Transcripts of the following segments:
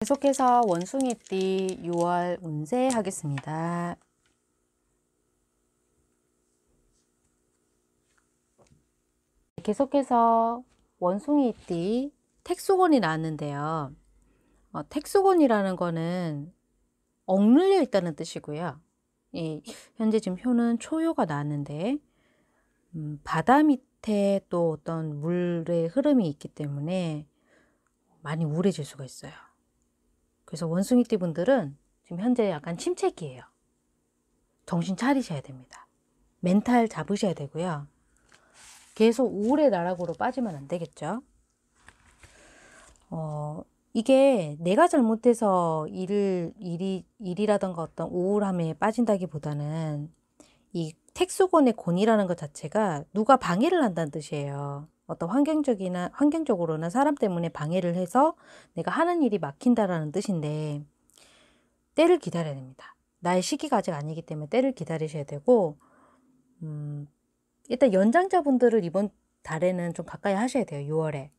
계속해서 원숭이띠 6월 운세 하겠습니다. 네, 계속해서 원숭이띠 택수건이 나왔는데요. 어, 택수건이라는 거는 억눌려 있다는 뜻이고요. 예, 현재 지금 효는 초효가 나왔는데 음, 바다 밑에 또 어떤 물의 흐름이 있기 때문에 많이 우울해질 수가 있어요. 그래서 원숭이띠 분들은 지금 현재 약간 침체기예요. 정신 차리셔야 됩니다. 멘탈 잡으셔야 되고요. 계속 우울의 나락으로 빠지면 안 되겠죠. 어, 이게 내가 잘못해서 일을, 일이, 일이라던가 어떤 우울함에 빠진다기 보다는 이 택수권의 권이라는 것 자체가 누가 방해를 한다는 뜻이에요. 어떤 환경적이나 환경적으로나 사람 때문에 방해를 해서 내가 하는 일이 막힌다라는 뜻인데 때를 기다려야 됩니다. 나의 시기가 아직 아니기 때문에 때를 기다리셔야 되고 음, 일단 연장자분들을 이번 달에는 좀 가까이 하셔야 돼요. 6월에.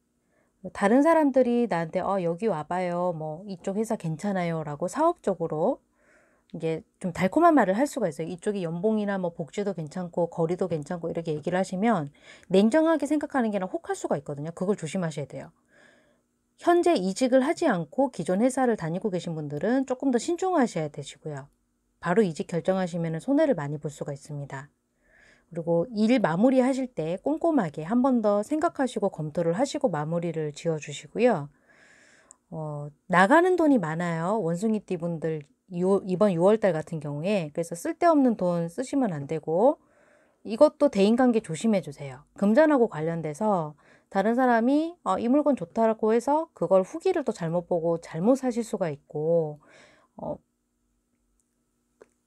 다른 사람들이 나한테 어, 여기 와봐요. 뭐 이쪽 회사 괜찮아요. 라고 사업적으로 이게 좀 달콤한 말을 할 수가 있어요. 이쪽이 연봉이나 뭐 복지도 괜찮고 거리도 괜찮고 이렇게 얘기를 하시면 냉정하게 생각하는 게아 혹할 수가 있거든요. 그걸 조심하셔야 돼요. 현재 이직을 하지 않고 기존 회사를 다니고 계신 분들은 조금 더 신중하셔야 되시고요. 바로 이직 결정하시면 손해를 많이 볼 수가 있습니다. 그리고 일 마무리 하실 때 꼼꼼하게 한 번 더 생각하시고 검토를 하시고 마무리를 지어 주시고요. 어, 나가는 돈이 많아요. 원숭이띠 분들 6, 이번 6월달 같은 경우에 그래서 쓸데없는 돈 쓰시면 안 되고 이것도 대인관계 조심해 주세요. 금전하고 관련돼서 다른 사람이 어, 이 물건 좋다고 해서 그걸 후기를 또 잘못 보고 잘못 사실 수가 있고 어,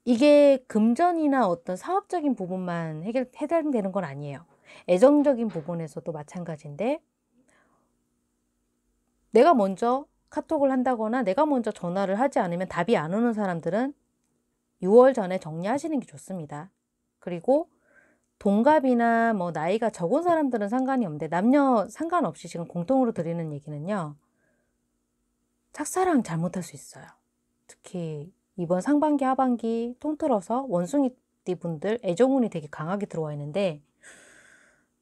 이게 금전이나 어떤 사업적인 부분만 해결, 해당되는 건 아니에요. 애정적인 부분에서도 마찬가지인데 내가 먼저 카톡을 한다거나 내가 먼저 전화를 하지 않으면 답이 안 오는 사람들은 6월 전에 정리하시는 게 좋습니다. 그리고 동갑이나 뭐 나이가 적은 사람들은 상관이 없는데 남녀 상관없이 지금 공통으로 드리는 얘기는요. 착사랑 잘못할 수 있어요. 특히 이번 상반기 하반기 통틀어서 원숭이띠 분들 애정운이 되게 강하게 들어와 있는데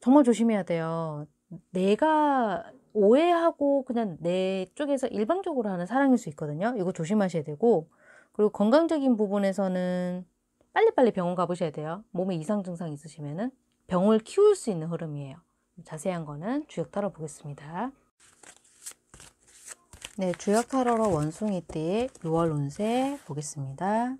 정말 조심해야 돼요. 내가 오해하고 그냥 내 쪽에서 일방적으로 하는 사랑일 수 있거든요. 이거 조심하셔야 되고 그리고 건강적인 부분에서는 빨리빨리 병원 가보셔야 돼요. 몸에 이상 증상 있으시면은 병을 키울 수 있는 흐름이에요. 자세한 거는 주역 타러 보겠습니다. 네, 주역 타러로 원숭이띠 6월 운세 보겠습니다.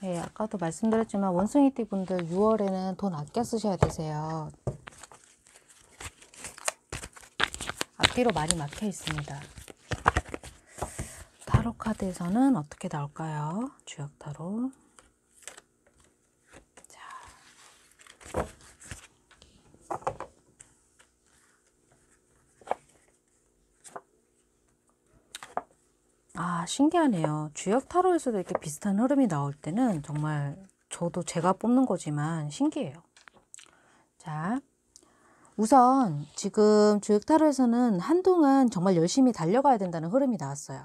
네, 아까도 말씀드렸지만 원숭이띠 분들 6월에는 돈 아껴 쓰셔야 되세요. 앞뒤로 많이 막혀 있습니다. 타로 카드에서는 어떻게 나올까요? 주역 타로. 자. 아, 신기하네요. 주역 타로에서도 이렇게 비슷한 흐름이 나올 때는 정말 저도 제가 뽑는 거지만 신기해요. 자, 우선 지금 주역 타로에서는 한동안 정말 열심히 달려가야 된다는 흐름이 나왔어요.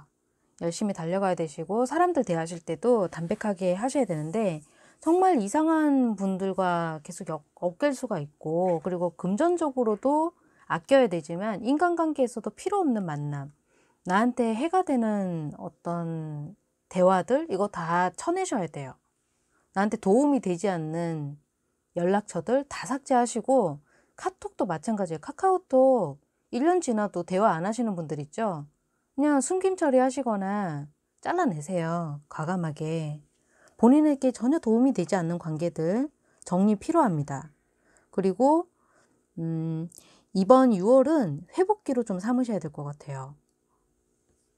열심히 달려가야 되시고 사람들 대하실 때도 담백하게 하셔야 되는데 정말 이상한 분들과 계속 엮, 엮일 수가 있고 그리고 금전적으로도 아껴야 되지만 인간관계에서도 필요 없는 만남 나한테 해가 되는 어떤 대화들 이거 다 쳐내셔야 돼요. 나한테 도움이 되지 않는 연락처들 다 삭제하시고 카톡도 마찬가지예요. 카카오톡 1년 지나도 대화 안 하시는 분들 있죠? 그냥 숨김 처리하시거나 잘라내세요. 과감하게. 본인에게 전혀 도움이 되지 않는 관계들 정리 필요합니다. 그리고 음, 이번 6월은 회복기로 좀 삼으셔야 될 것 같아요.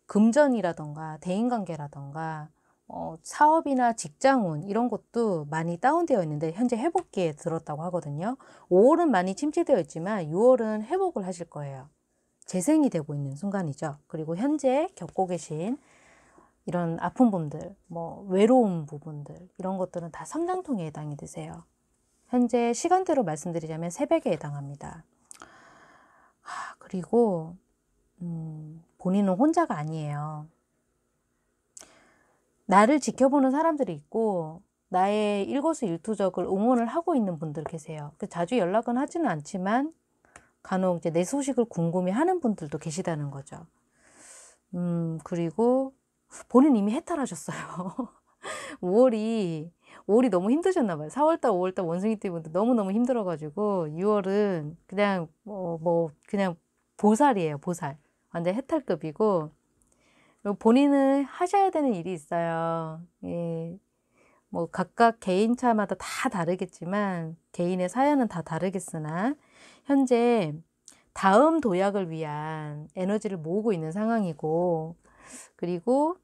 금전이라던가 대인관계라던가 어, 사업이나 직장운 이런 것도 많이 다운되어 있는데 현재 회복기에 들었다고 하거든요. 5월은 많이 침체되어 있지만 6월은 회복을 하실 거예요. 재생이 되고 있는 순간이죠. 그리고 현재 겪고 계신 이런 아픈 분들, 뭐 외로운 부분들 이런 것들은 다 성장통에 해당이 되세요. 현재 시간대로 말씀드리자면 새벽에 해당합니다. 하, 그리고 본인은 혼자가 아니에요. 나를 지켜보는 사람들이 있고 나의 일거수일투족을 응원을 하고 있는 분들 계세요. 자주 연락은 하지는 않지만 간혹 이제 내 소식을 궁금해하는 분들도 계시다는 거죠. 음 그리고 본인 이미 해탈하셨어요. 5월이 5월이 너무 힘드셨나 봐요. 4월달, 5월달 원숭이 때부터 너무너무 힘들어가지고 6월은 그냥 뭐, 뭐 그냥 보살이에요. 보살. 완전 아, 해탈급이고 본인은 하셔야 되는 일이 있어요. 예. 뭐 각각 개인차마다 다 다르겠지만 개인의 사연은 다 다르겠으나 현재 다음 도약을 위한 에너지를 모으고 있는 상황이고 그리고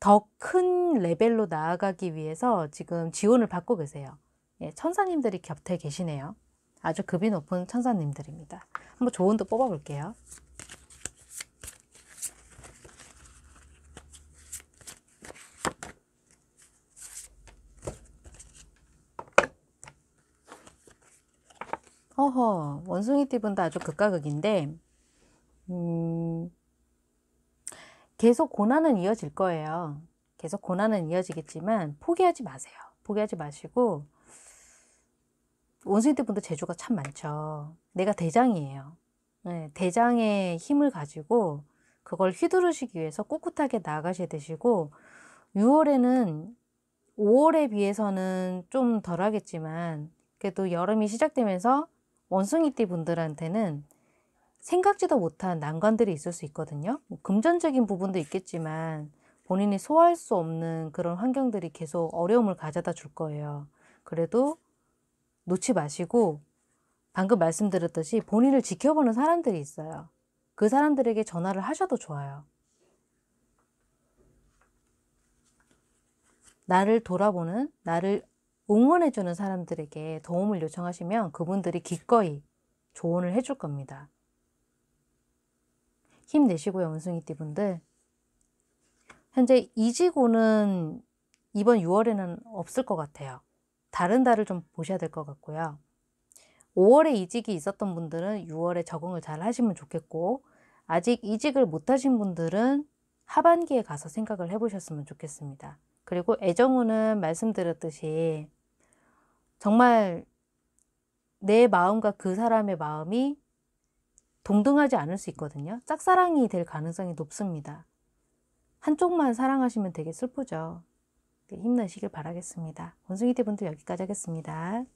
더 큰 레벨로 나아가기 위해서 지금 지원을 받고 계세요. 예, 천사님들이 곁에 계시네요. 아주 급이 높은 천사님들입니다. 한번 조언도 뽑아볼게요. 어허, 원숭이 띠분도 아주 극과 극인데, 음, 계속 고난은 이어질 거예요. 계속 고난은 이어지겠지만, 포기하지 마세요. 포기하지 마시고, 원숭이 띠분도 재주가 참 많죠. 내가 대장이에요. 네, 대장의 힘을 가지고, 그걸 휘두르시기 위해서 꿋꿋하게 나아가셔야 되시고, 6월에는 5월에 비해서는 좀 덜 하겠지만, 그래도 여름이 시작되면서 원숭이띠 분들한테는 생각지도 못한 난관들이 있을 수 있거든요. 뭐 금전적인 부분도 있겠지만 본인이 소화할 수 없는 그런 환경들이 계속 어려움을 가져다 줄 거예요. 그래도 놓지 마시고 방금 말씀드렸듯이 본인을 지켜보는 사람들이 있어요. 그 사람들에게 전화를 하셔도 좋아요. 나를 돌아보는, 나를 응원해주는 사람들에게 도움을 요청하시면 그분들이 기꺼이 조언을 해줄 겁니다. 힘내시고요, 원숭이띠 분들. 현재 이지고는 이번 6월에는 없을 것 같아요. 다른 달을 좀 보셔야 될 것 같고요. 5월에 이직이 있었던 분들은 6월에 적응을 잘 하시면 좋겠고, 아직 이직을 못하신 분들은 하반기에 가서 생각을 해보셨으면 좋겠습니다. 그리고 애정우는 말씀드렸듯이 정말 내 마음과 그 사람의 마음이 동등하지 않을 수 있거든요. 짝사랑이 될 가능성이 높습니다. 한쪽만 사랑하시면 되게 슬프죠. 힘내시길 바라겠습니다. 원숭이 대분들 여기까지 하겠습니다.